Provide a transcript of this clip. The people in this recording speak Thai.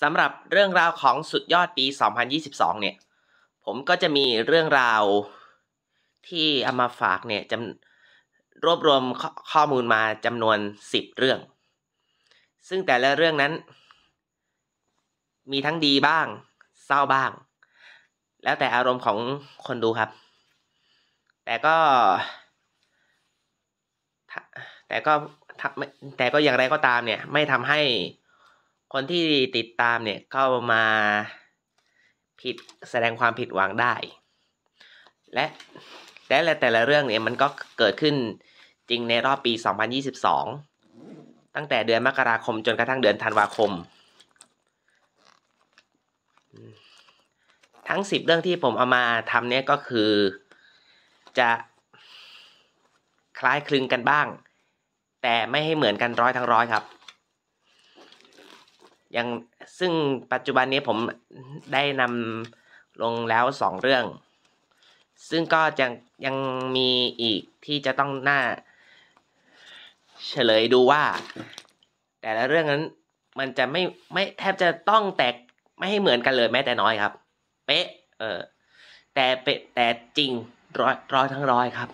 สำหรับเรื่องราวของสุดยอดปี 2022เนี่ยผมก็จะมีเรื่องราวที่เอามาฝากเนี่ยจรวบรวมข้อมูลมาจำนวน 10 เรื่อง ซึ่งแต่ละเรื่องนั้น มีทั้งดีบ้างเศร้าบ้าง แล้วแต่อารมณ์ของคนดูครับ แต่ก็แต่ก็แต่ก็อย่างไรก็ตามเนี่ย ไม่ทำให้คนที่ติดตามเนี่ย เข้ามาผิดแสดงความผิดหวังได้ และและแต่ละเรื่องเนี่ยมันก็เกิดขึ้นจริงในรอบปี 2022 ตั้งแต่เดือนมกราคมจนกระทั่งเดือนธันวาคม ทั้ง 10 เรื่องที่ผมเอามาทำเนี่ย ก็คือจะคล้ายคลึงกันบ้าง แต่ไม่ให้เหมือนกันร้อยทั้งร้อยครับยังซึ่งปัจจุบันนี้ผมได้นำลงแล้วสองเรื่อง ซึ่งก็จะยังมีอีกที่จะต้องหน้า เฉลยดูว่า แต่ละเรื่องนั้นมันจะไม่ไม่แทบจะต้องแตกไม่ให้เหมือนกันเลยแม้แต่น้อยครับ เป๊ะเออแต่เป๊ะแต่จริงร้อยร้อยทั้งร้อยครับ